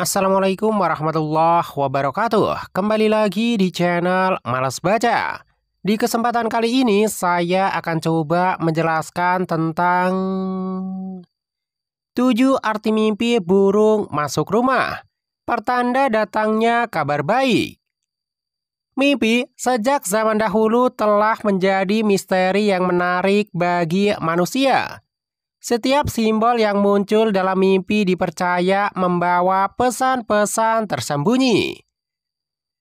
Assalamualaikum warahmatullahi wabarakatuh Kembali lagi di channel Malas Baca Di kesempatan kali ini saya akan coba menjelaskan tentang 7 arti mimpi burung masuk rumah Pertanda datangnya kabar baik Mimpi sejak zaman dahulu telah menjadi misteri yang menarik bagi manusia setiap simbol yang muncul dalam mimpi dipercaya membawa pesan-pesan tersembunyi.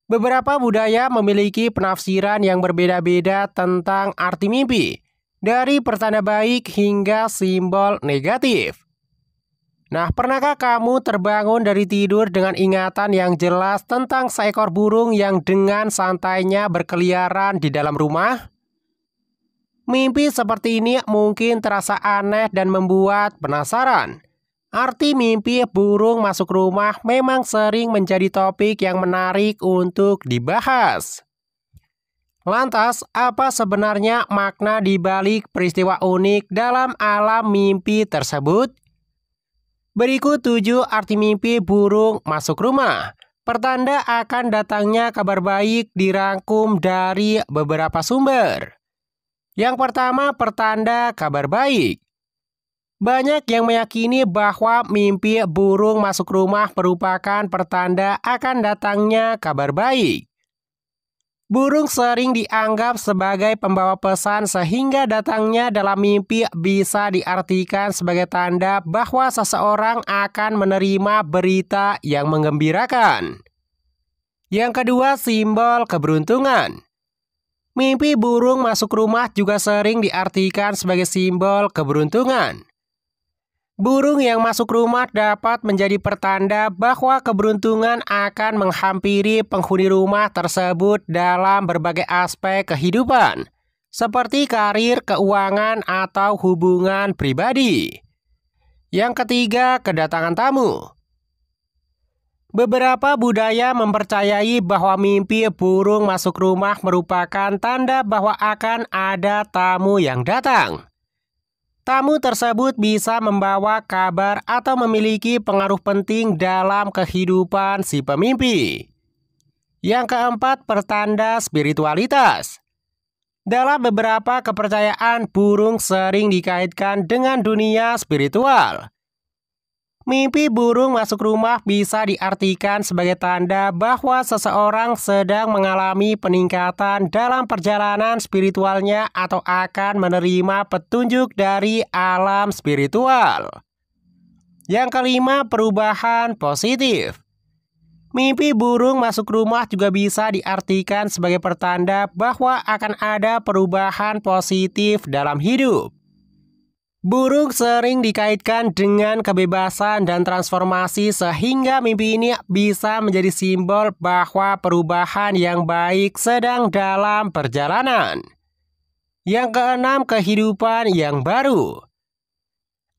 Beberapa budaya memiliki penafsiran yang berbeda-beda tentang arti mimpi, dari pertanda baik hingga simbol negatif. Nah, pernahkah kamu terbangun dari tidur dengan ingatan yang jelas tentang seekor burung yang dengan santainya berkeliaran di dalam rumah? Mimpi seperti ini mungkin terasa aneh dan membuat penasaran. Arti mimpi burung masuk rumah memang sering menjadi topik yang menarik untuk dibahas. Lantas, apa sebenarnya makna di balik peristiwa unik dalam alam mimpi tersebut? Berikut tujuh arti mimpi burung masuk rumah. Pertanda akan datangnya kabar baik dirangkum dari beberapa sumber. Yang pertama, pertanda kabar baik. Banyak yang meyakini bahwa mimpi burung masuk rumah merupakan pertanda akan datangnya kabar baik. Burung sering dianggap sebagai pembawa pesan sehingga datangnya dalam mimpi bisa diartikan sebagai tanda bahwa seseorang akan menerima berita yang menggembirakan. Yang kedua, simbol keberuntungan. Mimpi burung masuk rumah juga sering diartikan sebagai simbol keberuntungan. Burung yang masuk rumah dapat menjadi pertanda bahwa keberuntungan akan menghampiri penghuni rumah tersebut dalam berbagai aspek kehidupan, seperti karir, keuangan, atau hubungan pribadi. Yang ketiga, kedatangan tamu. Beberapa budaya mempercayai bahwa mimpi burung masuk rumah merupakan tanda bahwa akan ada tamu yang datang. Tamu tersebut bisa membawa kabar atau memiliki pengaruh penting dalam kehidupan si pemimpi. Yang keempat, pertanda spiritualitas. Dalam beberapa kepercayaan, burung sering dikaitkan dengan dunia spiritual Mimpi burung masuk rumah bisa diartikan sebagai tanda bahwa seseorang sedang mengalami peningkatan dalam perjalanan spiritualnya atau akan menerima petunjuk dari alam spiritual. Yang kelima, perubahan positif. Mimpi burung masuk rumah juga bisa diartikan sebagai pertanda bahwa akan ada perubahan positif dalam hidup. Burung sering dikaitkan dengan kebebasan dan transformasi sehingga mimpi ini bisa menjadi simbol bahwa perubahan yang baik sedang dalam perjalanan. Yang keenam, kehidupan yang baru.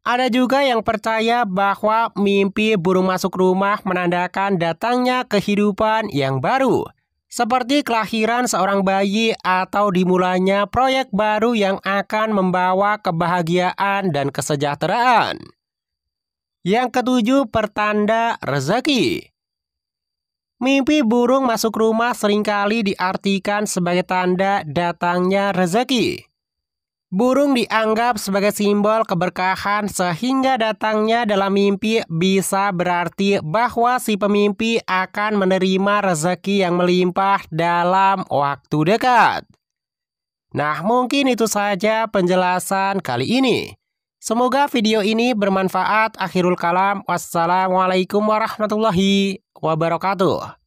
Ada juga yang percaya bahwa mimpi burung masuk rumah menandakan datangnya kehidupan yang baru. Seperti kelahiran seorang bayi atau dimulainya proyek baru yang akan membawa kebahagiaan dan kesejahteraan. Yang ketujuh, pertanda rezeki. Mimpi burung masuk rumah seringkali diartikan sebagai tanda datangnya rezeki. Burung dianggap sebagai simbol keberkahan sehingga datangnya dalam mimpi bisa berarti bahwa si pemimpi akan menerima rezeki yang melimpah dalam waktu dekat. Nah mungkin itu saja penjelasan kali ini. Semoga video ini bermanfaat. Akhirul kalam. Wassalamualaikum warahmatullahi wabarakatuh.